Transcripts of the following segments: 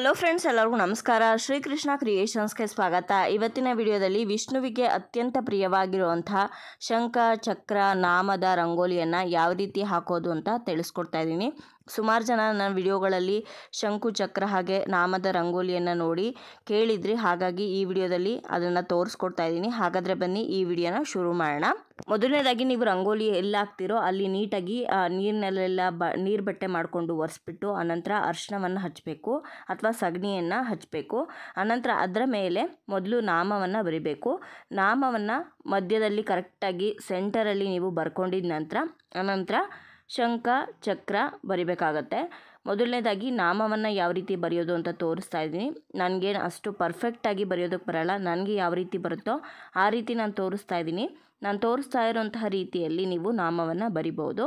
hello friends ಎಲ್ಲರಿಗೂ ನಮಸ್ಕಾರ ಶ್ರೀಕೃಷ್ಣ ಕ್ರಿಯೇಷನ್ಸ್ಗೆ ಸ್ವಾಗತ ಇವತ್ತಿನ ವಿಡಿಯೋದಲ್ಲಿ ವಿಷ್ಣುವಿಗೆ ಅತ್ಯಂತ ಪ್ರಿಯವಾಗಿರುವಂತಹ ಶಂಖ ಚಕ್ರ ನಾಮದ ರಂಗೋಲಿಯನ್ನು ಯಾವ ರೀತಿ ಹಾಕೋದು ಅಂತ ತಿಳಿಸ್ಕೊಡ್ತಾ ಇದ್ದೀನಿ ಸುಮಾರು ಜನ ನನ್ನ ವಿಡಿಯೋಗಳಲ್ಲಿ ಶಂಕುಚಕ್ರ ಹಾಗೆ ನಾಮದ ರಂಗೋಲಿಯನ್ನು ನೋಡಿ ಕೇಳಿದ್ರಿ ಹಾಗಾಗಿ ಈ ವಿಡಿಯೋದಲ್ಲಿ ಅದನ್ನು ತೋರಿಸ್ಕೊಡ್ತಾ ಇದ್ದೀನಿ ಹಾಗಾದರೆ ಬನ್ನಿ ಈ ವಿಡಿಯೋನ ಶುರು ಮಾಡೋಣ ಮೊದಲನೇದಾಗಿ ನೀವು ರಂಗೋಲಿ ಎಲ್ಲ ಹಾಕ್ತಿರೋ ಅಲ್ಲಿ ನೀಟಾಗಿ ನೀರಿನಲ್ಲೆಲ್ಲ ಬ ನೀರು ಬಟ್ಟೆ ಮಾಡಿಕೊಂಡು ಒರೆಸ್ಬಿಟ್ಟು ಆನಂತರ ಅರ್ಶನವನ್ನು ಹಚ್ಚಬೇಕು ಅಥವಾ ಸಗಣಿಯನ್ನು ಹಚ್ಚಬೇಕು ಆನಂತರ ಅದರ ಮೇಲೆ ಮೊದಲು ನಾಮವನ್ನು ಬರಿಬೇಕು ನಾಮವನ್ನು ಮಧ್ಯದಲ್ಲಿ ಕರೆಕ್ಟಾಗಿ ಸೆಂಟರಲ್ಲಿ ನೀವು ಬರ್ಕೊಂಡಿದ ನಂತರ ಆನಂತರ ಶಂಖ ಚಕ್ರ ಬರಿಬೇಕಾಗತ್ತೆ ಮೊದಲನೇದಾಗಿ ನಾಮವನ್ನು ಯಾವ ರೀತಿ ಬರೆಯೋದು ಅಂತ ತೋರಿಸ್ತಾ ಇದ್ದೀನಿ ನನಗೇನು ಅಷ್ಟು ಪರ್ಫೆಕ್ಟಾಗಿ ಬರೆಯೋದಕ್ಕೆ ಬರಲ್ಲ ನನಗೆ ಯಾವ ರೀತಿ ಬರುತ್ತೋ ಆ ರೀತಿ ನಾನು ತೋರಿಸ್ತಾ ಇದ್ದೀನಿ ನಾನು ತೋರಿಸ್ತಾ ಇರೋಂತಹ ರೀತಿಯಲ್ಲಿ ನೀವು ನಾಮವನ್ನು ಬರಿಬೋದು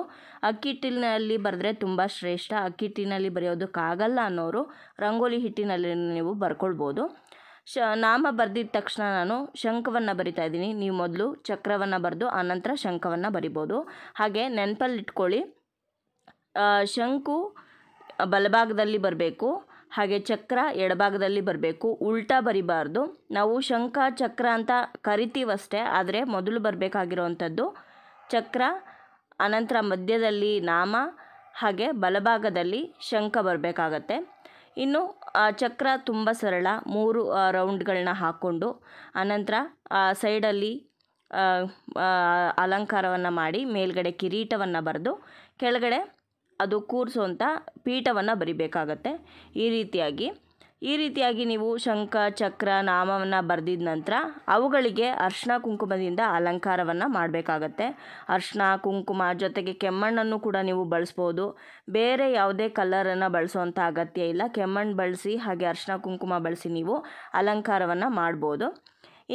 ಅಕ್ಕಿಟ್ಟಿನಲ್ಲಿ ಬರೆದ್ರೆ ತುಂಬ ಶ್ರೇಷ್ಠ ಅಕ್ಕಿಟ್ಟಿನಲ್ಲಿ ಬರೆಯೋದಕ್ಕಾಗಲ್ಲ ಅನ್ನೋರು ರಂಗೋಲಿ ಹಿಟ್ಟಿನಲ್ಲಿ ನೀವು ಬರ್ಕೊಳ್ಬೋದು ಶ ನಾಮ ಬರೆದಿದ ತಕ್ಷಣ ನಾನು ಶಂಖವನ್ನು ಬರಿತಾ ಇದ್ದೀನಿ ನೀವು ಮೊದಲು ಚಕ್ರವನ್ನು ಬರೆದು ಆನಂತರ ಶಂಖವನ್ನು ಬರಿಬೋದು ಹಾಗೆ ನೆನಪಲ್ಲಿಟ್ಕೊಳ್ಳಿ ಇಟ್ಕೊಳ್ಳಿ ಶಂಕು ಬಲಭಾಗದಲ್ಲಿ ಬರಬೇಕು ಹಾಗೆ ಚಕ್ರ ಎಡಭಾಗದಲ್ಲಿ ಬರಬೇಕು ಉಲ್ಟಾ ಬರಿಬಾರ್ದು ನಾವು ಶಂಖ ಚಕ್ರ ಅಂತ ಕರಿತೀವಷ್ಟೇ ಆದರೆ ಮೊದಲು ಬರಬೇಕಾಗಿರುವಂಥದ್ದು ಚಕ್ರ ಅನಂತರ ಮಧ್ಯದಲ್ಲಿ ನಾಮ ಹಾಗೆ ಬಲಭಾಗದಲ್ಲಿ ಶಂಖ ಬರಬೇಕಾಗತ್ತೆ ಇನ್ನು ಚಕ್ರ ತುಂಬ ಸರಳ ಮೂರು ರೌಂಡ್ಗಳನ್ನ ಹಾಕ್ಕೊಂಡು ಆನಂತರ ಸೈಡಲ್ಲಿ ಅಲಂಕಾರವನ್ನು ಮಾಡಿ ಮೇಲ್ಗಡೆ ಕಿರೀಟವನ್ನು ಬರೆದು ಕೆಳಗಡೆ ಅದು ಕೂರಿಸುವಂಥ ಪೀಠವನ್ನು ಬರಿಬೇಕಾಗತ್ತೆ ಈ ರೀತಿಯಾಗಿ ಈ ರೀತಿಯಾಗಿ ನೀವು ಶಂಖ ಚಕ್ರ ನಾಮವನ್ನು ಬರೆದಿದ ನಂತರ ಅವುಗಳಿಗೆ ಅರ್ಶಿನ ಕುಂಕುಮದಿಂದ ಅಲಂಕಾರವನ್ನು ಮಾಡಬೇಕಾಗತ್ತೆ ಅರ್ಶಿಣ ಕುಂಕುಮ ಜೊತೆಗೆ ಕೆಮ್ಮಣ್ಣನ್ನು ಕೂಡ ನೀವು ಬಳಸ್ಬೋದು ಬೇರೆ ಯಾವುದೇ ಕಲರನ್ನು ಬಳಸುವಂಥ ಅಗತ್ಯ ಇಲ್ಲ ಕೆಮ್ಮಣ್ಣು ಬಳಸಿ ಹಾಗೆ ಅರ್ಶಿಣ ಕುಂಕುಮ ಬಳಸಿ ನೀವು ಅಲಂಕಾರವನ್ನು ಮಾಡ್ಬೋದು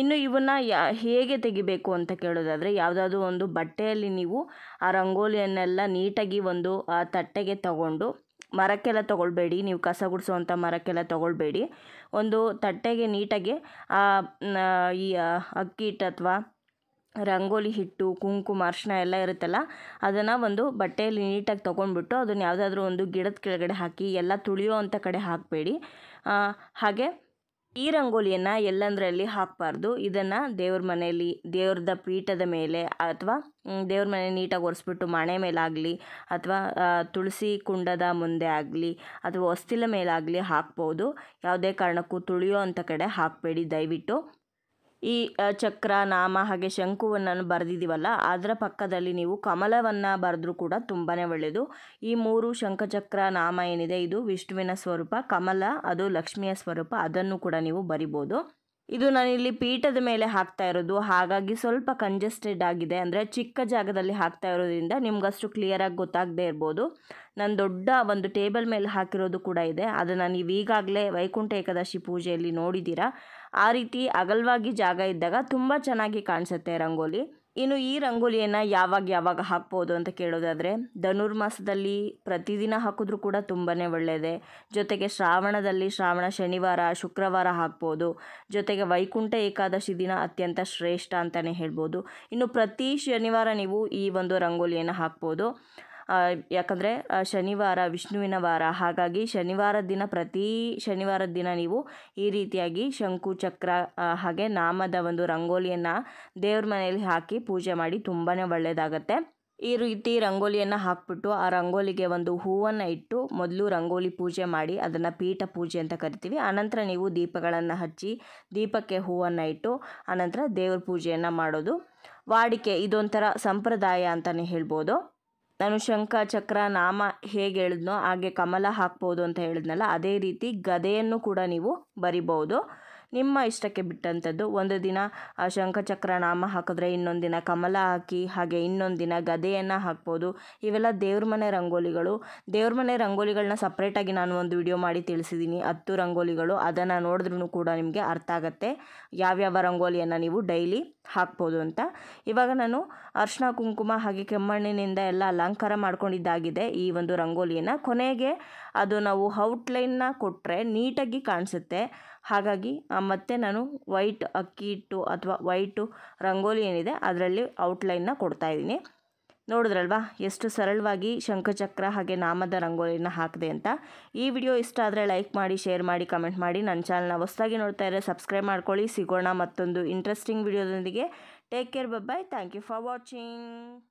ಇನ್ನು ಇವನ್ನ ಯಾ ಹೇಗೆ ತೆಗಿಬೇಕು ಅಂತ ಕೇಳೋದಾದರೆ ಯಾವುದಾದ್ರೂ ಒಂದು ಬಟ್ಟೆಯಲ್ಲಿ ನೀವು ಆ ರಂಗೋಲಿಯನ್ನೆಲ್ಲ ನೀಟಾಗಿ ಒಂದು ತಟ್ಟೆಗೆ ತಗೊಂಡು ಮರಕ್ಕೆಲ್ಲ ತೊಗೊಳ್ಬೇಡಿ ನೀವು ಕಸ ಗುಡಿಸುವಂಥ ಮರಕ್ಕೆಲ್ಲ ತೊಗೊಳ್ಬೇಡಿ ಒಂದು ತಟ್ಟೆಗೆ ನೀಟಾಗಿ ಈ ಅಕ್ಕಿ ಹಿಟ್ಟು ಅಥವಾ ರಂಗೋಲಿ ಹಿಟ್ಟು ಕುಂಕುಮ ಅರ್ಶಿನ ಎಲ್ಲ ಇರುತ್ತಲ್ಲ ಅದನ್ನು ಒಂದು ಬಟ್ಟೆಯಲ್ಲಿ ನೀಟಾಗಿ ತೊಗೊಂಡ್ಬಿಟ್ಟು ಅದನ್ನು ಯಾವುದಾದ್ರೂ ಒಂದು ಗಿಡದ ಕೆಳಗಡೆ ಹಾಕಿ ಎಲ್ಲ ತುಳಿಯೋ ಅಂಥ ಕಡೆ ಹಾಕಬೇಡಿ ಹಾಗೆ ಈ ರಂಗೋಲಿಯನ್ನು ಎಲ್ಲಂದರಲ್ಲಿ ಹಾಕಬಾರ್ದು ಇದನ್ನು ದೇವ್ರ ಮನೆಯಲ್ಲಿ ದೇವ್ರದ ಪೀಠದ ಮೇಲೆ ಅಥವಾ ದೇವ್ರ ಮನೆ ನೀಟಾಗಿ ಒರೆಸ್ಬಿಟ್ಟು ಮನೆ ಮೇಲಾಗಲಿ ಅಥವಾ ತುಳಸಿ ಕುಂಡದ ಮುಂದೆ ಆಗಲಿ ಅಥವಾ ಹೊಸ್ತಿಲ ಮೇಲಾಗಲಿ ಹಾಕ್ಬೋದು ಯಾವುದೇ ಕಾರಣಕ್ಕೂ ತುಳಿಯೋ ಅಂಥ ಕಡೆ ಹಾಕಬೇಡಿ ದಯವಿಟ್ಟು ಈ ಚಕ್ರ ನಾಮ ಹಾಗೆ ಶಂಕುವನ್ನು ಬರೆದಿದ್ದೀವಲ್ಲ ಅದರ ಪಕ್ಕದಲ್ಲಿ ನೀವು ಕಮಲವನ್ನು ಬರೆದ್ರೂ ಕೂಡ ತುಂಬಾ ಒಳ್ಳೆಯದು ಈ ಮೂರು ಶಂಖಚಕ್ರ ನಾಮ ಏನಿದೆ ಇದು ವಿಷ್ಣುವಿನ ಸ್ವರೂಪ ಕಮಲ ಅದು ಲಕ್ಷ್ಮಿಯ ಸ್ವರೂಪ ಅದನ್ನು ಕೂಡ ನೀವು ಬರಿಬೋದು ಇದು ನಾನಿಲ್ಲಿ ಪೀಠದ ಮೇಲೆ ಹಾಕ್ತಾ ಇರೋದು ಹಾಗಾಗಿ ಸ್ವಲ್ಪ ಕಂಜೆಸ್ಟೆಡ್ ಆಗಿದೆ ಅಂದರೆ ಚಿಕ್ಕ ಜಾಗದಲ್ಲಿ ಹಾಕ್ತಾ ಇರೋದ್ರಿಂದ ನಿಮ್ಗಷ್ಟು ಕ್ಲಿಯರಾಗಿ ಗೊತ್ತಾಗದೆ ಇರ್ಬೋದು ನಾನು ದೊಡ್ಡ ಒಂದು ಟೇಬಲ್ ಮೇಲೆ ಹಾಕಿರೋದು ಕೂಡ ಇದೆ ಅದನ್ನು ನೀವು ಈಗಾಗಲೇ ವೈಕುಂಠ ಏಕಾದಶಿ ಪೂಜೆಯಲ್ಲಿ ನೋಡಿದ್ದೀರಾ ಆ ರೀತಿ ಅಗಲವಾಗಿ ಜಾಗ ಇದ್ದಾಗ ತುಂಬ ಚೆನ್ನಾಗಿ ಕಾಣಿಸುತ್ತೆ ರಂಗೋಲಿ ಇನ್ನು ಈ ರಂಗೋಲಿಯನ್ನು ಯಾವಾಗ ಯಾವಾಗ ಹಾಕ್ಬೋದು ಅಂತ ಕೇಳೋದಾದರೆ ಧನುರ್ಮಾಸದಲ್ಲಿ ಪ್ರತಿದಿನ ಹಾಕಿದ್ರೂ ಕೂಡ ತುಂಬಾ ಒಳ್ಳೆಯದೇ ಜೊತೆಗೆ ಶ್ರಾವಣದಲ್ಲಿ ಶ್ರಾವಣ ಶನಿವಾರ ಶುಕ್ರವಾರ ಹಾಕ್ಬೋದು ಜೊತೆಗೆ ವೈಕುಂಠ ಏಕಾದಶಿ ದಿನ ಅತ್ಯಂತ ಶ್ರೇಷ್ಠ ಅಂತಲೇ ಹೇಳ್ಬೋದು ಇನ್ನು ಪ್ರತಿ ಶನಿವಾರ ನೀವು ಈ ಒಂದು ರಂಗೋಲಿಯನ್ನು ಹಾಕ್ಬೋದು ಯಾಕಂದರೆ ಶನಿವಾರ ವಿಷ್ಣುವಿನ ವಾರ ಹಾಗಾಗಿ ಶನಿವಾರ ದಿನ ಪ್ರತಿ ಶನಿವಾರದ ದಿನ ನೀವು ಈ ರೀತಿಯಾಗಿ ಶಂಕು ಚಕ್ರ ಹಾಗೆ ನಾಮದ ಒಂದು ರಂಗೋಲಿಯನ್ನು ದೇವ್ರ ಮನೆಯಲ್ಲಿ ಹಾಕಿ ಪೂಜೆ ಮಾಡಿ ತುಂಬಾ ಒಳ್ಳೆಯದಾಗತ್ತೆ ಈ ರೀತಿ ರಂಗೋಲಿಯನ್ನು ಹಾಕ್ಬಿಟ್ಟು ಆ ರಂಗೋಲಿಗೆ ಒಂದು ಹೂವನ್ನು ಇಟ್ಟು ಮೊದಲು ರಂಗೋಲಿ ಪೂಜೆ ಮಾಡಿ ಅದನ್ನು ಪೀಠ ಪೂಜೆ ಅಂತ ಕರಿತೀವಿ ಆನಂತರ ನೀವು ದೀಪಗಳನ್ನು ಹಚ್ಚಿ ದೀಪಕ್ಕೆ ಹೂವನ್ನು ಇಟ್ಟು ಆನಂತರ ದೇವ್ರ ಪೂಜೆಯನ್ನು ಮಾಡೋದು ವಾಡಿಕೆ ಇದೊಂಥರ ಸಂಪ್ರದಾಯ ಅಂತಲೇ ಹೇಳ್ಬೋದು ನಾನು ಚಕ್ರ ನಾಮ ಹೇಗೆ ಹೇಳಿದ್ನೋ ಹಾಗೆ ಕಮಲ ಹಾಕ್ಬೋದು ಅಂತ ಹೇಳಿದ್ನಲ್ಲ ಅದೇ ರೀತಿ ಗದೆಯನ್ನು ಕೂಡ ನೀವು ಬರಿಬೋದು ನಿಮ್ಮ ಇಷ್ಟಕ್ಕೆ ಬಿಟ್ಟಂಥದ್ದು ಒಂದು ದಿನ ಶಂಖಚಕ್ರ ನಾಮ ಹಾಕಿದ್ರೆ ಇನ್ನೊಂದು ದಿನ ಕಮಲ ಹಾಕಿ ಹಾಗೆ ಇನ್ನೊಂದು ದಿನ ಗದೆಯನ್ನು ಹಾಕ್ಬೋದು ಇವೆಲ್ಲ ದೇವ್ರ ಮನೆ ರಂಗೋಲಿಗಳು ದೇವ್ರ ಮನೆ ರಂಗೋಲಿಗಳನ್ನ ಸಪ್ರೇಟಾಗಿ ನಾನು ಒಂದು ವಿಡಿಯೋ ಮಾಡಿ ತಿಳಿಸಿದ್ದೀನಿ ಹತ್ತು ರಂಗೋಲಿಗಳು ಅದನ್ನು ನೋಡಿದ್ರೂ ಕೂಡ ನಿಮಗೆ ಅರ್ಥ ಆಗುತ್ತೆ ಯಾವ್ಯಾವ ರಂಗೋಲಿಯನ್ನು ನೀವು ಡೈಲಿ ಹಾಕ್ಬೋದು ಅಂತ ಇವಾಗ ನಾನು ಅರ್ಶಿನ ಕುಂಕುಮ ಹಾಗೆ ಕೆಮ್ಮಣ್ಣಿನಿಂದ ಎಲ್ಲ ಅಲಂಕಾರ ಮಾಡ್ಕೊಂಡಿದ್ದಾಗಿದೆ ಈ ಒಂದು ರಂಗೋಲಿಯನ್ನು ಕೊನೆಗೆ ಅದು ನಾವು ಔಟ್ಲೈನ್ನ ಕೊಟ್ಟರೆ ನೀಟಾಗಿ ಕಾಣಿಸುತ್ತೆ ಹಾಗಾಗಿ ಮತ್ತೆ ನಾನು ವೈಟ್ ಅಕ್ಕಿ ಹಿಟ್ಟು ಅಥವಾ ವೈಟು ರಂಗೋಲಿ ಏನಿದೆ ಅದರಲ್ಲಿ ಔಟ್ಲೈನ್ನ ಕೊಡ್ತಾ ಇದ್ದೀನಿ ನೋಡಿದ್ರಲ್ವಾ ಎಷ್ಟು ಸರಳವಾಗಿ ಶಂಖಚಕ್ರ ಹಾಗೆ ನಾಮದ ರಂಗೋಲಿನ ಹಾಕಿದೆ ಅಂತ ಈ ವಿಡಿಯೋ ಇಷ್ಟ ಆದರೆ ಲೈಕ್ ಮಾಡಿ ಶೇರ್ ಮಾಡಿ ಕಮೆಂಟ್ ಮಾಡಿ ನನ್ನ ಚಾನಲ್ನ ಹೊಸದಾಗಿ ನೋಡ್ತಾ ಇದ್ದರೆ ಸಬ್ಸ್ಕ್ರೈಬ್ ಮಾಡ್ಕೊಳ್ಳಿ ಸಿಗೋಣ ಮತ್ತೊಂದು ಇಂಟ್ರೆಸ್ಟಿಂಗ್ ವಿಡಿಯೋದೊಂದಿಗೆ take care bye thank you for watching